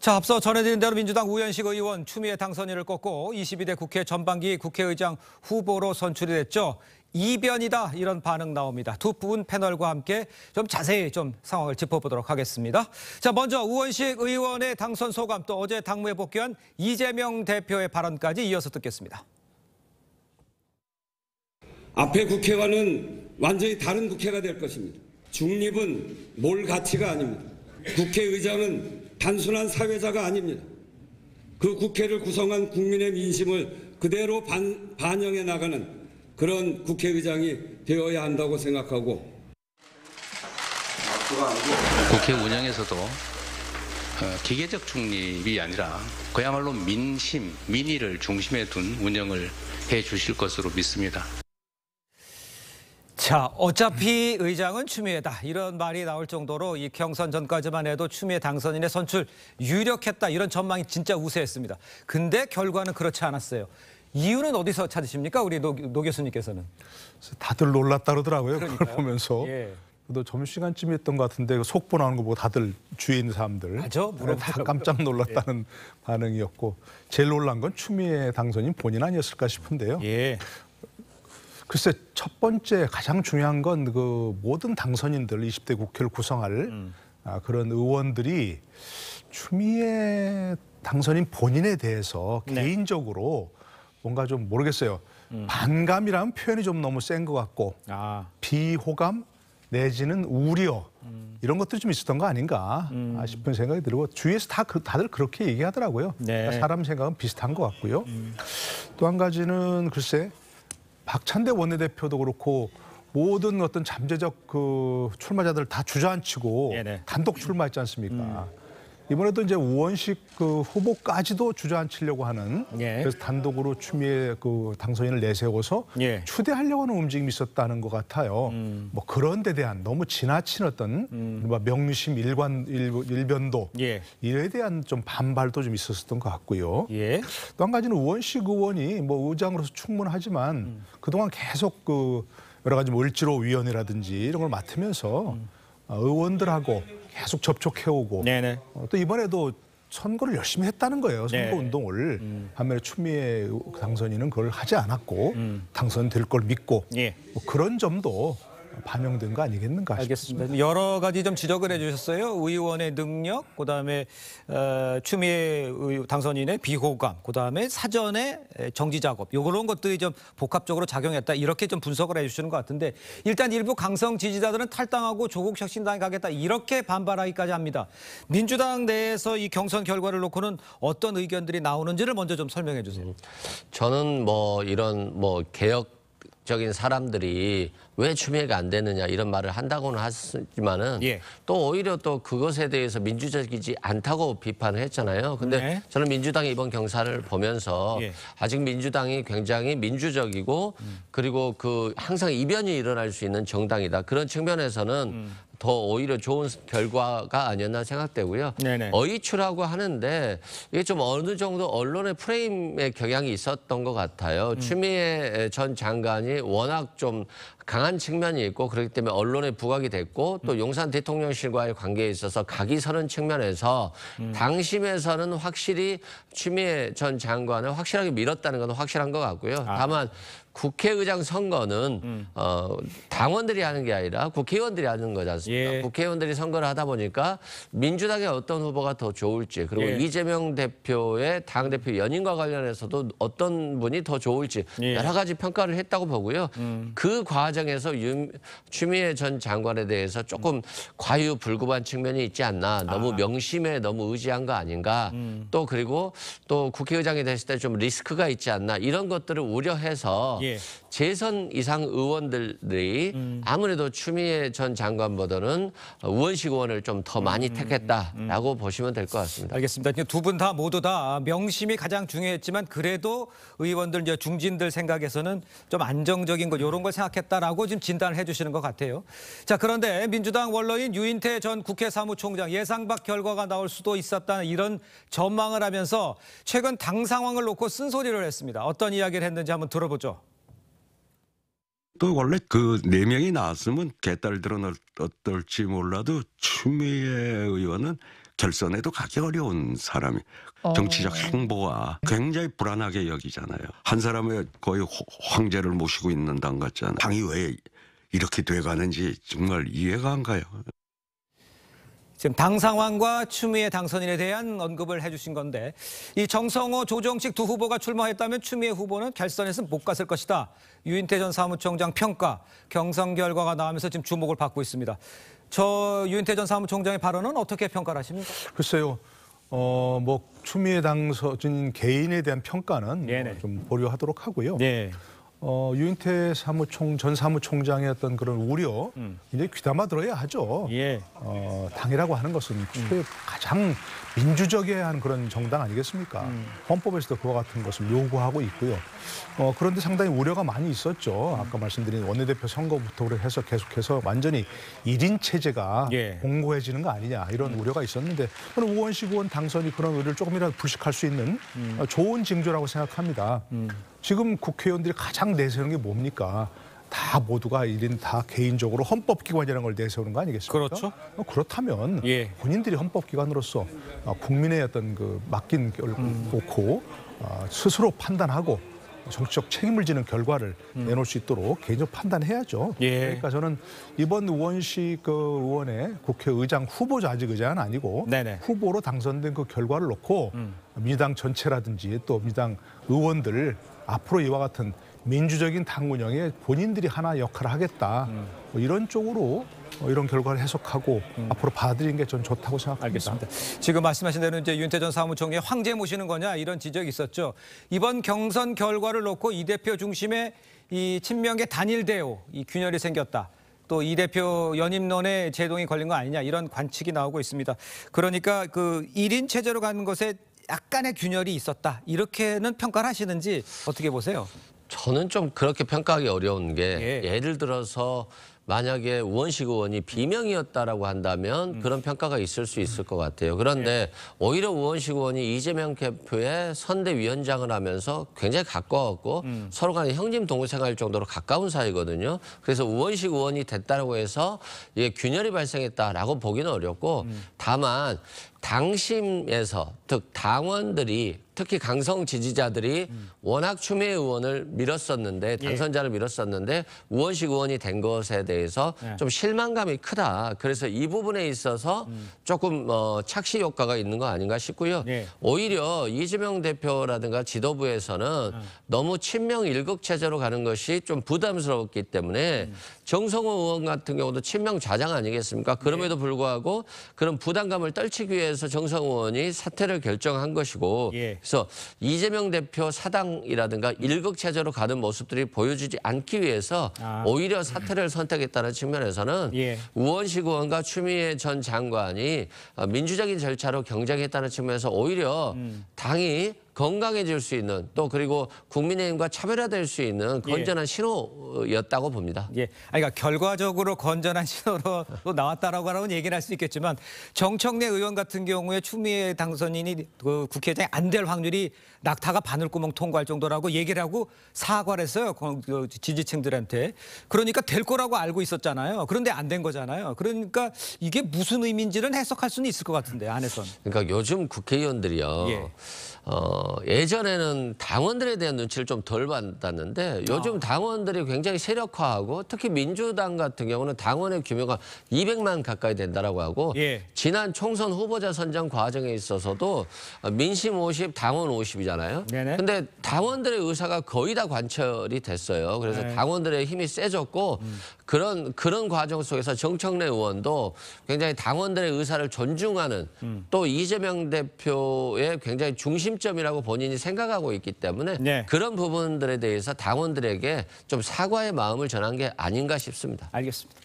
자, 앞서 전해드린 대로 민주당 우현식 의원 추미애 당선인을 꺾고 22대 국회 전반기 국회의장 후보로 선출이 됐죠. 이변이다 이런 반응 나옵니다. 두 분 패널과 함께 좀 자세히 좀 상황을 짚어보도록 하겠습니다. 자, 먼저 우원식 의원의 당선 소감 또 어제 당무에 복귀한 이재명 대표의 발언까지 이어서 듣겠습니다. 앞에 국회와는 완전히 다른 국회가 될 것입니다. 중립은 몰 가치가 아닙니다. 국회의장은 단순한 사회자가 아닙니다. 그 국회를 구성한 국민의 민심을 그대로 반, 반영해 나가는 그런 국회의장이 되어야 한다고 생각하고 국회 운영에서도 어, 기계적 중립이 아니라 그야말로 민심, 민의를 중심에 둔 운영을 해 주실 것으로 믿습니다. 자, 어차피 의장은 추미애다. 이런 말이 나올 정도로 이 경선 전까지만 해도 추미애 당선인의 선출 유력했다. 이런 전망이 진짜 우세했습니다. 근데 결과는 그렇지 않았어요. 이유는 어디서 찾으십니까? 우리 노, 노 교수님께서는. 다들 놀랐다 그러더라고요. 그러니까요. 그걸 보면서. 예. 그래도 점심시간쯤 했던 것 같은데 그 속보 나오는 거 보고 다들 주위에 있는 사람들 맞아? 다 깜짝 놀랐다는 예. 반응이었고 제일 놀란 건 추미애 당선인 본인 아니었을까 싶은데요. 예. 글쎄 첫 번째 가장 중요한 건 그 모든 당선인들 20대 국회를 구성할 음. 아, 그런 의원들이 추미애 당선인 본인에 대해서 네. 개인적으로 뭔가 좀 모르겠어요. 음. 반감이라는 표현이 좀 너무 센 것 같고 아. 비호감 내지는 우려 음. 이런 것들이 좀 있었던 거 아닌가 음. 아, 싶은 생각이 들고 주위에서 다 그, 다들 그렇게 얘기하더라고요. 네. 그러니까 사람 생각은 비슷한 것 같고요. 음. 또한 가지는 글쎄 박찬대 원내대표도 그렇고 모든 어떤 잠재적 그 출마자들 다 주저앉히고 네네. 네. 단독 출마했지 않습니까? 음. 이번에도 이제 우원식 그 후보까지도 주저앉히려고 하는 예. 그래서 단독으로 추미애 그 당선인을 내세워서 예. 추대하려고 하는 움직임이 있었다는 것 같아요. 음. 뭐 그런 데 대한 너무 지나친 어떤 음. 뭐 명심 일관 일, 변도 예. 이에 대한 좀 반발도 좀 있었던 것 같고요. 예. 또한 가지는 우원식 의원이 뭐 의장으로서 충분하지만 음. 그동안 계속 그 여러 가지 뭐 을지로 위원이라든지 이런 걸 맡으면서 음. 어, 의원들하고 계속 접촉해오고 네네. 네. 어, 또 이번에도 선거를 열심히 했다는 거예요. 선거 네, 네. 운동을 음. 반면에 추미애 당선인은 그걸 하지 않았고 음. 당선될 걸 믿고 예. 뭐 그런 점도 반영된 거 아니겠는가 싶습니다. 알겠습니다. 여러 가지 좀 지적을 해주셨어요. 의원의 능력, 그다음에 어, 추미애 당선인의 비호감, 그다음에 사전에 정지 작업, 요런 것들이 좀 복합적으로 작용했다 이렇게 좀 분석을 해주시는 것 같은데 일단 일부 강성 지지자들은 탈당하고 조국 혁신당에 가겠다 이렇게 반발하기까지 합니다. 민주당 내에서 이 경선 결과를 놓고는 어떤 의견들이 나오는지를 먼저 좀 설명해 주세요. 음, 저는 뭐 이런 뭐 개혁적인 사람들이 왜 추미애가 안 되느냐 이런 말을 한다고는 하지만은 예. 또 오히려 또 그것에 대해서 민주적이지 않다고 비판을 했잖아요. 근데 네. 저는 민주당이 이번 경사를 보면서 예. 아직 민주당이 굉장히 민주적이고 음. 그리고 그 항상 이변이 일어날 수 있는 정당이다. 그런 측면에서는 음. 더 오히려 좋은 결과가 아니었나 생각되고요. 네네. 어이추라고 하는데 이게 좀 어느 정도 언론의 프레임의 경향이 있었던 것 같아요. 음. 추미애 전 장관이 워낙 좀 강한 측면이 있고 그렇기 때문에 언론에 부각이 됐고 또 용산 대통령실과의 관계에 있어서 각이 서는 측면에서 음. 당심에서는 확실히 추미애 전 장관을 확실하게 밀었다는 건 확실한 것 같고요. 아. 다만 국회의장 선거는 음. 어, 당원들이 하는 게 아니라 국회의원들이 하는 거잖습니까 예. 국회의원들이 선거를 하다 보니까 민주당의 어떤 후보가 더 좋을지 그리고 예. 이재명 대표의 당대표 연인과 관련해서도 어떤 분이 더 좋을지 예. 여러 가지 평가를 했다고 보고요. 음. 그 과정에서 유, 추미애 전 장관에 대해서 조금 음. 과유불급한 측면이 있지 않나 너무 아. 명심에 너무 의지한 거 아닌가 음. 또 그리고 또 국회의장이 됐을 때 좀 리스크가 있지 않나 이런 것들을 우려해서 Yeah. 재선 이상 의원들이 음. 아무래도 추미애 전 장관보다는 우원식 의원을 좀 더 많이 음, 음, 택했다라고 음. 음. 보시면 될 것 같습니다. 알겠습니다. 두 분 다 모두 다 명심이 가장 중요했지만 그래도 의원들 이제 중진들 생각에서는 좀 안정적인 것 이런 걸 생각했다라고 지금 진단을 해주시는 것 같아요. 자 그런데 민주당 원로인 유인태 전 국회 사무총장 예상 밖 결과가 나올 수도 있었다는 이런 전망을 하면서 최근 당 상황을 놓고 쓴소리를 했습니다. 어떤 이야기를 했는지 한번 들어보죠. 또 원래 그 네 명이 나왔으면 개딸들은 어떨지 몰라도 추미애 의원은 결선에도 가기 어려운 사람이 어. 정치적 행보와 굉장히 불안하게 여기잖아요. 한 사람의 거의 황제를 모시고 있는 당 같잖아요. 당이 왜 이렇게 돼가는지 정말 이해가 안 가요. 지금 당 상황과 추미애 당선인에 대한 언급을 해주신 건데 이 정성호, 조정식 두 후보가 출마했다면 추미애 후보는 결선에서 못 갔을 것이다. 유인태 전 사무총장 평가, 경선 결과가 나오면서 지금 주목을 받고 있습니다. 저 유인태 전 사무총장의 발언은 어떻게 평가를 하십니까? 글쎄요. 어, 뭐 추미애 당선인 개인에 대한 평가는 뭐좀 보류하도록 하고요. 네. 어, 유인태 사무총 전 사무총장의 어떤 그런 우려 음. 이제 귀담아 들어야 하죠. 예. 어, 당이라고 하는 것은 최 음. 가장 민주적이어야 하는 그런 정당 아니겠습니까? 음. 헌법에서도 그와 같은 것을 요구하고 있고요. 어, 그런데 상당히 우려가 많이 있었죠. 음. 아까 말씀드린 원내대표 선거부터 해서 계속해서 완전히 일인 체제가 예. 공고해지는 거 아니냐 이런 음. 우려가 있었는데 저는 우원식 의원 당선이 그런 우려를 조금이라도 불식할 수 있는 음. 좋은 징조라고 생각합니다. 음. 지금 국회의원들이 가장 내세우는 게 뭡니까? 다 모두가 일인 다 개인적으로 헌법기관이라는 걸 내세우는 거 아니겠습니까? 그렇죠. 어, 그렇다면 예. 본인들이 헌법기관으로서 어, 국민의 어떤 그 맡긴 결 음. 놓고 어, 스스로 판단하고 정치적 책임을 지는 결과를 음. 내놓을 수 있도록 개인적 판단해야죠. 예. 그러니까 저는 이번 의원식 그 의원의 국회의장 후보자 아직 의장은 아니고 네네. 후보로 당선된 그 결과를 놓고 음. 민주당 전체라든지 또 민주당 의원들 앞으로 이와 같은 민주적인 당 운영에 본인들이 하나 역할을 하겠다. 음. 뭐 이런 쪽으로 어, 이런 결과를 해석하고 음. 앞으로 받아들이는 게전 좋다고 생각합니다. 알겠습니다. 지금 말씀하신 대로 이제 윤태 전 사무총리 황제 모시는 거냐 이런 지적이 있었죠. 이번 경선 결과를 놓고 이 대표 중심의 이 친명계 단일 대오 이 균열이 생겼다. 또 이 대표 연임론에 제동이 걸린 거 아니냐 이런 관측이 나오고 있습니다. 그러니까 그 1인 체제로 가는 것에 약간의 균열이 있었다 이렇게는 평가를 하시는지 어떻게 보세요? 저는 좀 그렇게 평가하기 어려운 게 예. 를 들어서 만약에 우원식 의원이 비명이었다라고 한다면 음. 그런 평가가 있을 수 있을 것 같아요. 그런데 예. 오히려 우원식 의원이 이재명 캠프의 선대위원장을 하면서 굉장히 가까웠고 음. 서로 간에 형님 동생할 정도로 가까운 사이거든요. 그래서 우원식 의원이 됐다고 해서 이게 균열이 발생했다라고 보기는 어렵고 음. 다만 당심에서 즉 당원들이 특히 강성 지지자들이 음. 워낙 추미애 의원을 밀었었는데 예. 당선자를 예. 밀었었는데 우원식 의원이 된 것에 대해서 예. 좀 실망감이 크다. 그래서 이 부분에 있어서 음. 조금 어, 착시 효과가 있는 거 아닌가 싶고요. 예. 오히려 이재명 대표라든가 지도부에서는 음. 너무 친명 일극 체제로 가는 것이 좀 부담스럽기 때문에 음. 정성호 의원 같은 경우도 친명 좌장 아니겠습니까? 그럼에도 예. 불구하고 그런 부담감을 떨치기 위해 대해서 정상 의원이 사퇴를 결정한 것이고 예. 그래서 이재명 대표 사당이라든가 일극체제로 가는 모습들이 보여지지 않기 위해서 아. 오히려 사퇴를 선택했다는 측면에서는 예. 우원식 의원과 추미애 전 장관이 민주적인 절차로 경쟁했다는 측면에서 오히려 음. 당이 건강해질 수 있는 또 그리고 국민의힘과 차별화될 수 있는 예. 건전한 예. 신호였다고 봅니다. 예, 아니, 그러니까 결과적으로 건전한 신호로 또 나왔다라고 하면 얘기를 할 수 있겠지만 정청래 의원 같은 경우에 추미애 당선인이 그 국회의장이 안 될 확률이 낙타가 바늘구멍 통과할 정도라고 얘기를 하고 사과를 했어요. 그, 그 지지층들한테. 그러니까 될 거라고 알고 있었잖아요. 그런데 안 된 거잖아요. 그러니까 이게 무슨 의미인지는 해석할 수는 있을 것 같은데 안에선. 그러니까 요즘 국회의원들이요. 예. 어, 예전에는 당원들에 대한 눈치를 좀 덜봤았는데 요즘 어. 당원들이 굉장히 세력화하고 특히 민주당 같은 경우는 당원의 규모가 200만 가까이 된다라고 하고 예. 지난 총선 후보자 선정 과정에 있어서도 민심 50, 당원 50이잖아요. 네네. 근데 당원들의 의사가 거의 다 관철이 됐어요. 그래서 네. 당원들의 힘이 세졌고 음. 그런 그런 과정 속에서 정청래 의원도 굉장히 당원들의 의사를 존중하는 음. 또 이재명 대표의 굉장히 중심 중심점이라고 본인이 생각하고 있기 때문에 네. 그런 부분들에 대해서 당원들에게 좀 사과의 마음을 전한 게 아닌가 싶습니다. 알겠습니다.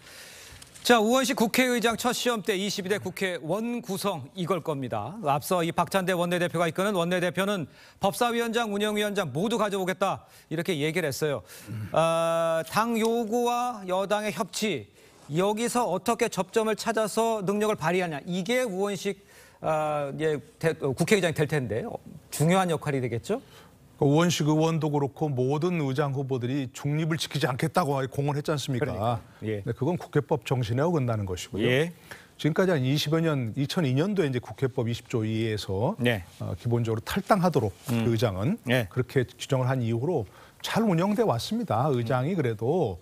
자, 우원식 국회의장 첫 시험 때 22대 국회 원구성 이걸 겁니다. 앞서 이 박찬대 원내대표가 이끄는 원내대표는 법사위원장, 운영위원장 모두 가져오겠다 이렇게 얘기를 했어요. 어, 당 요구와 여당의 협치 여기서 어떻게 접점을 찾아서 능력을 발휘하냐 이게 우원식 아, 예, 대, 어, 국회의장이 될 텐데 어, 중요한 역할이 되겠죠? 그 원식 의원도 그렇고 모든 의장 후보들이 중립을 지키지 않겠다고 공언했지 않습니까? 그러니까, 예. 네, 그건 국회법 정신에 어긋나는 것이고요. 예. 지금까지 한 20여 년, 2002년도에 이제 국회법 20조 2에서 네. 어, 기본적으로 탈당하도록 음. 그 의장은 네. 그렇게 규정을 한 이후로 잘 운영돼 왔습니다. 의장이 음. 그래도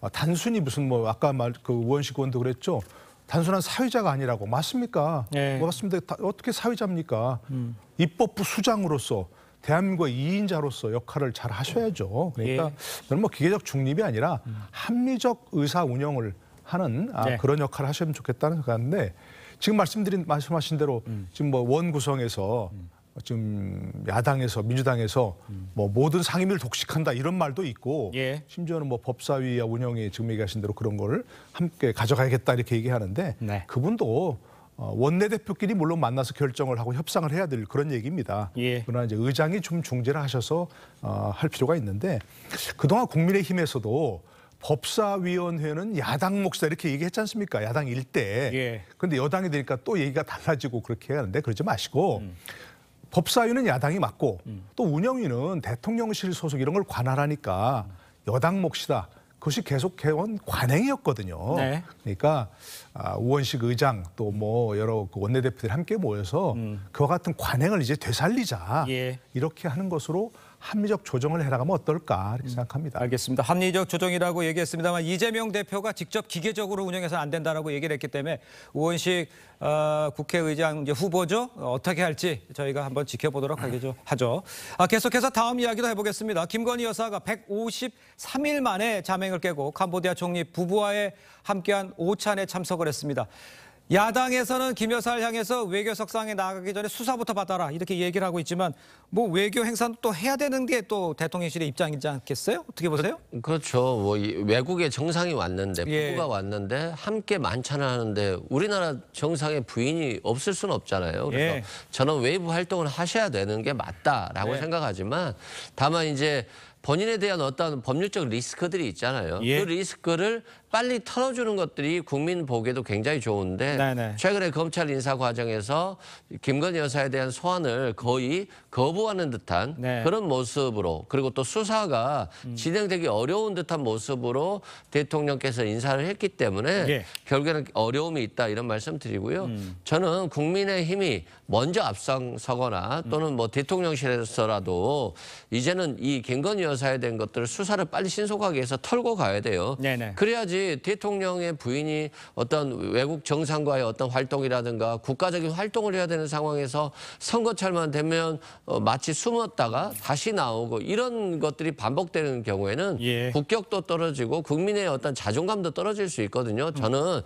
어, 단순히 무슨 뭐 아까 말 그 원식 의원도 그랬죠. 단순한 사회자가 아니라고 맞습니까? 네. 예. 맞습니다. 어떻게 사회자입니까? 음. 입법부 수장으로서 대한민국의 이인자로서 역할을 잘 하셔야죠. 그러니까 예. 저는 뭐 기계적 중립이 아니라 음. 합리적 의사 운영을 하는 아, 네. 그런 역할을 하시면 좋겠다는 생각인데 지금 말씀드린 말씀하신 대로 음. 지금 뭐 원 구성에서 음. 지금 야당에서 민주당에서 뭐 모든 상임위를 독식한다 이런 말도 있고 예. 심지어는 뭐 법사위와 운영위 지금 얘기하신 대로 그런 거를 함께 가져가야겠다 이렇게 얘기하는데 네. 그분도 어, 원내대표끼리 물론 만나서 결정을 하고 협상을 해야 될 그런 얘기입니다. 예. 그러나 이제 의장이 좀 중재를 하셔서 어, 할 필요가 있는데 그동안 국민의힘에서도 법사위원회는 야당 몫이다 이렇게 얘기했지 않습니까? 야당 일대. 그런데 예. 여당이 되니까 또 얘기가 달라지고 그렇게 해야 하는데 그러지 마시고 음. 법사위는 야당이 맡고 음. 또 운영위는 대통령실 소속 이런 걸 관할하니까 여당 몫이다. 그것이 계속 해온 관행이었거든요. 네. 그러니까 아, 우원식 의장 또 뭐 여러 그 원내대표들이 함께 모여서 음. 그와 같은 관행을 이제 되살리자 예. 이렇게 하는 것으로 합리적 조정을 해나가면 어떨까 이렇게 음, 생각합니다. 알겠습니다. 합리적 조정이라고 얘기했습니다만 이재명 대표가 직접 기계적으로 운영해서는 안 된다라고 얘기를 했기 때문에 우원식 어, 국회의장 이제 후보죠. 어떻게 할지 저희가 한번 지켜보도록 하겠죠. 하죠. 아, 계속해서 다음 이야기도 해보겠습니다. 김건희 여사가 153일 만에 자맹을 깨고 캄보디아 총리 부부와의 함께한 오찬에 참석을 했습니다. 야당에서는 김 여사를 향해서 외교 석상에 나가기 전에 수사부터 받아라 이렇게 얘기를 하고 있지만 뭐 외교 행사는또 해야 되는 게 또 대통령실의 입장이지 않겠어요? 어떻게 그, 보세요? 그렇죠. 뭐 외국의 정상이 왔는데 예. 부부가 예. 왔는데 함께 만찬을 하는데 우리나라 정상의 부인이 없을 수는 없잖아요. 그래서 예. 저는 외부 활동을 하셔야 되는 게 맞다라고 예. 생각하지만 다만 이제 본인에 대한 어떤 법률적 리스크들이 있잖아요. 예. 그 리스크를 빨리 털어주는 것들이 국민 보기에도 굉장히 좋은데 네네. 최근에 검찰 인사 과정에서 김건희 여사에 대한 소환을 거의 거부하는 듯한 네. 그런 모습으로 그리고 또 수사가 음. 진행되기 어려운 듯한 모습으로 대통령께서 인사를 했기 때문에 예. 결국에는 어려움이 있다 이런 말씀 드리고요. 음. 저는 국민의 힘이 먼저 앞장서거나 음. 또는 뭐 대통령실에서라도 이제는 이 김건희 여사에 대한 것들을 수사를 빨리 신속하게 해서 털고 가야 돼요. 네네. 그래야지 대통령의 부인이 어떤 외국 정상과의 어떤 활동이라든가 국가적인 활동을 해야 되는 상황에서 선거철만 되면 어, 마치 숨었다가 다시 나오고 이런 것들이 반복되는 경우에는 예. 국격도 떨어지고 국민의 어떤 자존감도 떨어질 수 있거든요. 저는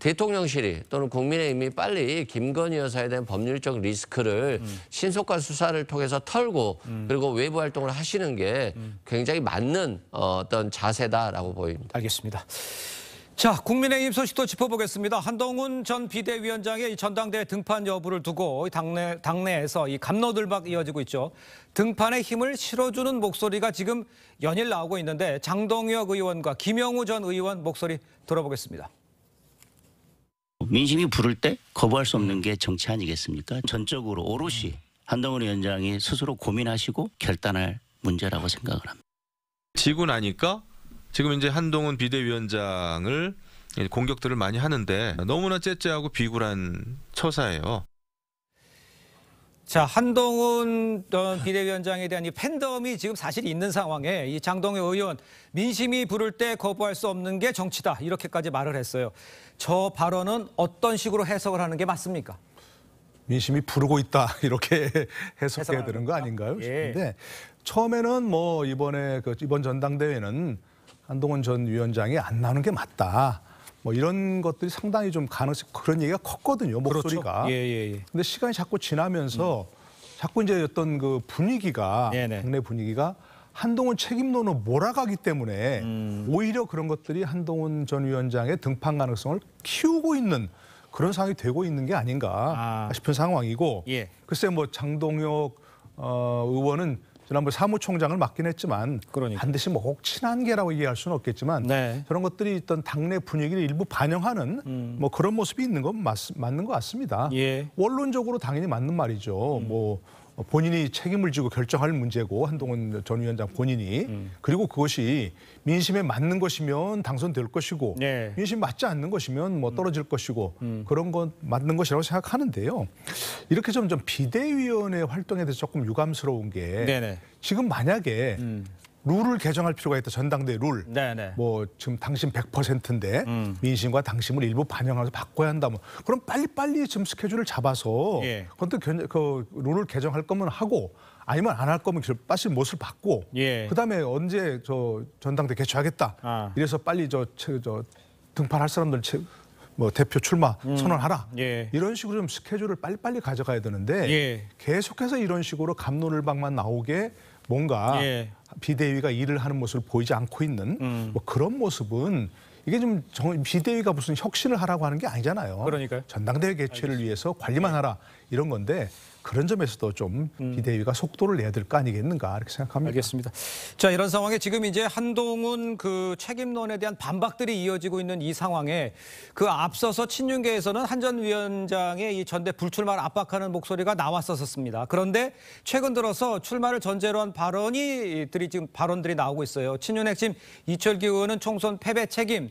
대통령실이 또는 국민의힘이 빨리 김건희 여사에 대한 법률적 리스크를 음. 신속한 수사를 통해서 털고 음. 그리고 외부 활동을 하시는 게 굉장히 맞는 어, 어떤 자세다라고 보입니다. 알겠습니다. 자, 국민의힘 소식도 짚어보겠습니다. 한동훈 전 비대위원장의 전당대회 등판 여부를 두고 당내, 당내에서 이 감노들박 이어지고 있죠. 등판에 힘을 실어주는 목소리가 지금 연일 나오고 있는데 장동혁 의원과 김영우 전 의원 목소리 들어보겠습니다. 민심이 부를 때 거부할 수 없는 게 정치 아니겠습니까? 전적으로 오롯이 한동훈 위원장이 스스로 고민하시고 결단할 문제라고 생각을 합니다. 지고 나니까 지금 이제 한동훈 비대위원장을 공격들을 많이 하는데 너무나 째째하고 비굴한 처사예요. 자 한동훈 어, 비대위원장에 대한 이 팬덤이 지금 사실 있는 상황에 이 장동희 의원 민심이 부를 때 거부할 수 없는 게 정치다 이렇게까지 말을 했어요. 저 발언은 어떤 식으로 해석을 하는 게 맞습니까? 민심이 부르고 있다 이렇게 해석해야 되는 거 아닌가요? 싶은데 예. 처음에는 뭐 이번에 그 이번 전당대회는 한동훈 전 위원장이 안 나오는 게 맞다. 뭐 이런 것들이 상당히 좀 가능성 그런 얘기가 컸거든요 그렇죠. 목소리가. 그렇죠. 예, 예, 예. 근데 시간이 자꾸 지나면서 음. 자꾸 이제 어떤 그 분위기가 네네. 네. 국내 분위기가 한동훈 책임론으로 몰아가기 때문에 음. 오히려 그런 것들이 한동훈 전 위원장의 등판 가능성을 키우고 있는 그런 상황이 되고 있는 게 아닌가 아. 싶은 상황이고 예. 글쎄 뭐 장동혁 어, 의원은 지난번 사무총장을 맡긴 했지만 그러니까. 반드시 뭐 혹 친한 개라고 얘기할 수는 없겠지만 네. 저런 것들이 있던 당내 분위기를 일부 반영하는 음. 뭐 그런 모습이 있는 건 맞, 맞는 것 같습니다. 예. 원론적으로 당연히 맞는 말이죠. 음. 뭐 본인이 책임을 지고 결정할 문제고 한동훈 전 위원장 본인이 음. 그리고 그것이 민심에 맞는 것이면 당선될 것이고 네. 민심 맞지 않는 것이면 뭐 음. 떨어질 음. 것이고 음. 그런 건 맞는 것이라고 생각하는데요. 이렇게 좀점 비대위원회 활동에 대해서 조금 유감스러운 게 네네. 지금 만약에 음. 룰을 개정할 필요가 있다. 전당대 룰. 네네. 네. 뭐 지금 당신 100%인데 음. 민심과 당심을 일부 반영하면서 바꿔야 한다. 뭐 그럼 빨리빨리 지금 스케줄을 잡아서 예. 그것도 견, 그 룰을 개정할 거면 하고 아니면 안 할 거면 그 빠시 못을 받고 예. 그다음에 언제 저 전당대 개최하겠다. 아. 이래서 빨리 저, 저, 저 등판할 사람들 뭐 대표 출마 음. 선언하라 예. 이런 식으로 좀 스케줄을 빨리빨리 가져가야 되는데 예. 계속해서 이런 식으로 감론을박만 나오게 뭔가 예. 비대위가 일을 하는 모습을 보이지 않고 있는 음. 뭐 그런 모습은 이게 좀 비대위가 무슨 혁신을 하라고 하는 게 아니잖아요. 그러니까요. 전당대회 개최를 알겠습니다. 위해서 관리만 예. 하라 이런 건데 그런 점에서도 좀 음. 비대위가 속도를 내야 될 거 아니겠는가 이렇게 생각합니다. 알겠습니다. 자 이런 상황에 지금 이제 한동훈 그 책임론에 대한 반박들이 이어지고 있는 이 상황에 그 앞서서 친윤계에서는 한 전 위원장의 이 전대 불출마를 압박하는 목소리가 나왔었습니다. 그런데 최근 들어서 출마를 전제로 한 발언이 들이 지금 발언들이 나오고 있어요. 친윤 핵심 이철기 의원은 총선 패배 책임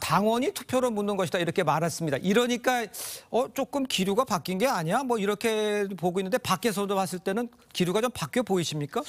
당원이 투표를 묻는 것이다 이렇게 말했습니다. 이러니까 어 조금 기류가 바뀐 게 아니야? 뭐 이렇게 보고 있는데 밖에서도 봤을 때는 기류가 좀 바뀌어 보이십니까?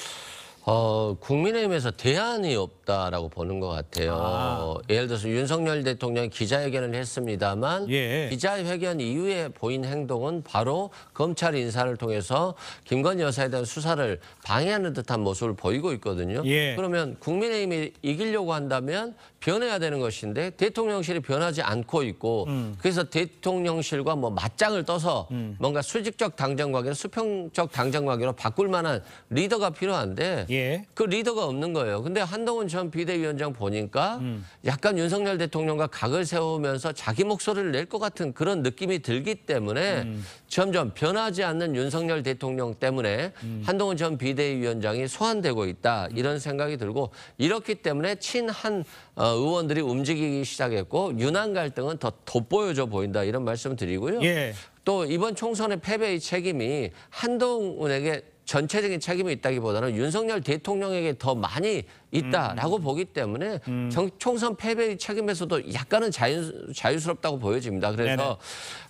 어, 국민의힘에서 대안이 없다라고 보는 것 같아요. 아. 예를 들어서 윤석열 대통령이 기자회견을 했습니다만 예. 기자회견 이후에 보인 행동은 바로 검찰 인사를 통해서 김건희 여사에 대한 수사를 방해하는 듯한 모습을 보이고 있거든요. 예. 그러면 국민의힘이 이기려고 한다면 변해야 되는 것인데 대통령실이 변하지 않고 있고 음. 그래서 대통령실과 뭐 맞짱을 떠서 음. 뭔가 수직적 당정관계를 수평적 당정관계로 바꿀 만한 리더가 필요한데 예. 그 리더가 없는 거예요. 근데 한동훈 전 비대위원장 보니까 음. 약간 윤석열 대통령과 각을 세우면서 자기 목소리를 낼 것 같은 그런 느낌이 들기 때문에 음. 점점 변하지 않는 윤석열 대통령 때문에 음. 한동훈 전 비대위원장이 소환되고 있다 이런 생각이 들고 이렇기 때문에 친한 어, 의원들이 움직이기 시작했고 유난 갈등은 더 돋보여져 보인다 이런 말씀 드리고요. 예. 또 이번 총선의 패배의 책임이 한동훈에게 전체적인 책임이 있다기보다는 윤석열 대통령에게 더 많이 있다라고 음. 보기 때문에 음. 정, 총선 패배의 책임에서도 약간은 자유, 자유스럽다고 보여집니다. 그래서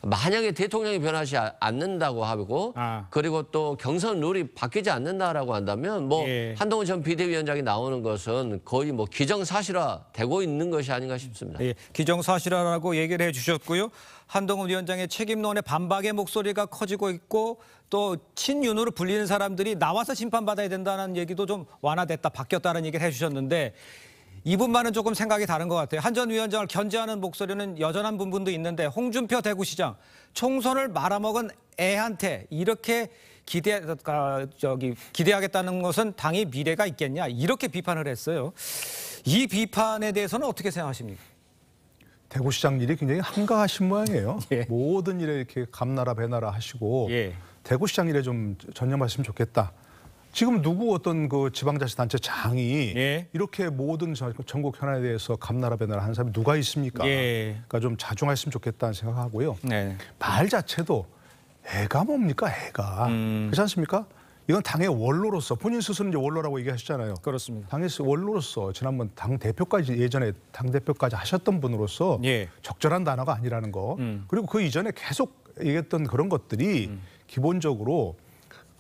네네. 만약에 대통령이 변하지 아, 않는다고 하고 아. 그리고 또 경선 룰이 바뀌지 않는다라고 한다면 뭐 예. 한동훈 전 비대위원장이 나오는 것은 거의 뭐 기정사실화 되고 있는 것이 아닌가 싶습니다. 예. 기정사실화라고 얘기를 해주셨고요. 한동훈 위원장의 책임론에 반박의 목소리가 커지고 있고 또 친윤으로 불리는 사람들이 나와서 심판받아야 된다는 얘기도 좀 완화됐다 바뀌었다는 얘기를 해주 주셨는데 이분만은 조금 생각이 다른 것 같아요. 한전 위원장을 견제하는 목소리는 여전한 부분도 있는데 홍준표 대구시장 총선을 말아먹은 애한테 이렇게 기대 아, 저기 기대하겠다는 것은 당의 미래가 있겠냐 이렇게 비판을 했어요. 이 비판에 대해서는 어떻게 생각하십니까? 대구시장 일이 굉장히 한가하신 모양이에요. 예. 모든 일에 이렇게 감나라 배나라 하시고 예. 대구시장 일에 좀 전념하시면 좋겠다. 지금 누구 어떤 그 지방자치단체 장이 예. 이렇게 모든 전국 현안에 대해서 감나라 배나라 하는 사람이 누가 있습니까? 예. 그러니까 좀 자중하셨으면 좋겠다는 생각하고요. 네. 말 자체도 애가 뭡니까 애가 음. 그렇지 않습니까? 이건 당의 원로로서 본인 스스로 이제 원로라고 얘기하셨잖아요 그렇습니다. 당의 원로로서 지난번 당 대표까지 예전에 당 대표까지 하셨던 분으로서 예. 적절한 단어가 아니라는 거 음. 그리고 그 이전에 계속 얘기했던 그런 것들이 음. 기본적으로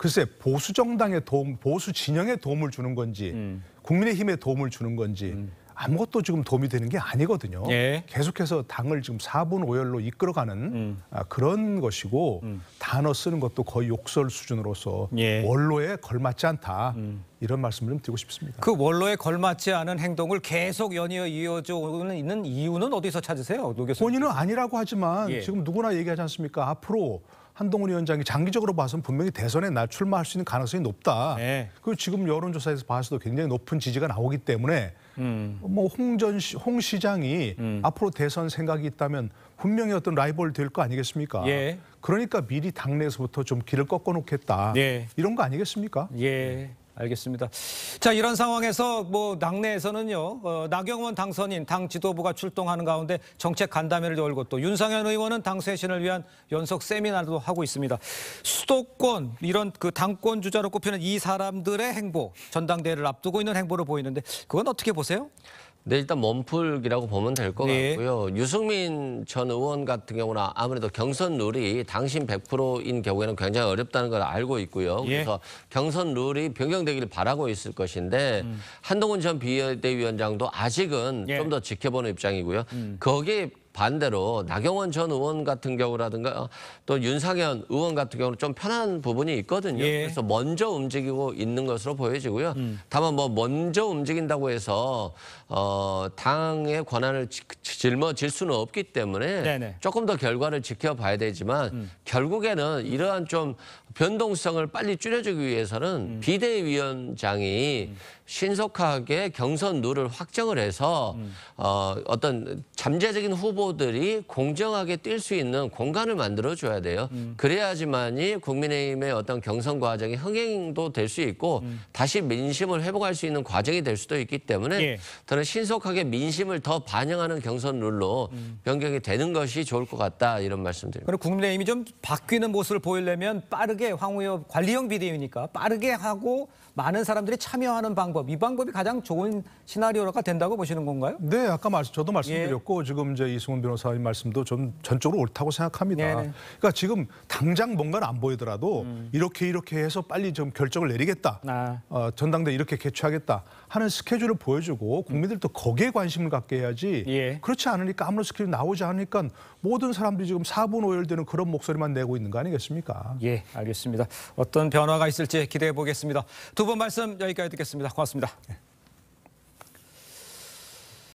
글쎄 보수 정당의 도움, 보수 진영의 도움을 주는 건지 음. 국민의힘의 도움을 주는 건지 음. 아무것도 지금 도움이 되는 게 아니거든요. 예. 계속해서 당을 지금 4분 5열로 이끌어가는 음. 아, 그런 것이고 음. 단어 쓰는 것도 거의 욕설 수준으로서 예. 원로에 걸맞지 않다. 음. 이런 말씀을 좀 드리고 싶습니다. 그 원로에 걸맞지 않은 행동을 계속 연이어 이어져 있는 이유는 어디서 찾으세요? 본인은 아니라고 하지만 예. 지금 누구나 얘기하지 않습니까? 앞으로 한동훈 위원장이 장기적으로 봐서는 분명히 대선에 날 출마할 수 있는 가능성이 높다. 네. 그리고 지금 여론조사에서 봐서도 굉장히 높은 지지가 나오기 때문에 음. 뭐홍전 시, 홍 시장이 음. 앞으로 대선 생각이 있다면 분명히 어떤 라이벌 될 거 아니겠습니까? 예. 그러니까 미리 당내에서부터 좀 길을 꺾어 놓겠다. 예. 이런 거 아니겠습니까? 예. 알겠습니다. 자, 이런 상황에서 뭐 당내에서는요, 어, 나경원 당선인, 당 지도부가 출동하는 가운데 정책 간담회를 열고 또 윤상현 의원은 당 쇄신을 위한 연속 세미나도 하고 있습니다. 수도권, 이런 그 당권 주자로 꼽히는 이 사람들의 행보, 전당대회를 앞두고 있는 행보를 보이는데 그건 어떻게 보세요? 네, 일단 몸풀기라고 보면 될것 네. 같고요. 유승민 전 의원 같은 경우는 아무래도 경선 룰이 당신 100%인 경우에는 굉장히 어렵다는 걸 알고 있고요. 예. 그래서 경선 룰이 변경되기를 바라고 있을 것인데 음. 한동훈 전 비대위원장도 아직은 예. 좀더 지켜보는 입장이고요. 음. 거기에 반대로 나경원 전 의원 같은 경우라든가 어, 또 윤상현 의원 같은 경우는 좀 편한 부분이 있거든요. 예. 그래서 먼저 움직이고 있는 것으로 보여지고요. 음. 다만 뭐 먼저 움직인다고 해서 어 당의 권한을 지, 짊어질 수는 없기 때문에 네네. 조금 더 결과를 지켜봐야 되지만 음. 결국에는 이러한 좀 변동성을 빨리 줄여주기 위해서는 음. 비대위원장이 음. 신속하게 경선 룰을 확정을 해서 음. 어, 어떤 잠재적인 후보들이 공정하게 뛸 수 있는 공간을 만들어줘야 돼요. 음. 그래야지만이 국민의힘의 어떤 경선 과정이 흥행도 될 수 있고 음. 다시 민심을 회복할 수 있는 과정이 될 수도 있기 때문에 예. 저는 신속하게 민심을 더 반영하는 경선 룰로 음. 변경이 되는 것이 좋을 것 같다 이런 말씀드립니다. 그럼 국민의힘이 좀 바뀌는 모습을 보이려면 빠르게 황우엽 관리형 비대위니까 빠르게 하고 많은 사람들이 참여하는 방 방법, 이 방법이 가장 좋은 시나리오가 된다고 보시는 건가요? 네, 아까 말, 저도 예. 말씀드렸고 예. 지금 이제 이승훈 변호사님 말씀도 전 전적으로 옳다고 생각합니다. 네네. 그러니까 지금 당장 뭔가를안 보이더라도 음. 이렇게 이렇게 해서 빨리 좀 결정을 내리겠다. 아. 어, 전당대 이렇게 개최하겠다. 하는 스케줄을 보여주고 국민들도 거기에 관심을 갖게 해야지 예. 그렇지 않으니까 아무런 스케줄 나오지 않으니까 모든 사람들이 지금 사분 오열되는 그런 목소리만 내고 있는 거 아니겠습니까? 예, 알겠습니다. 어떤 변화가 있을지 기대해 보겠습니다. 두 분 말씀 여기까지 듣겠습니다. 고맙습니다. 예.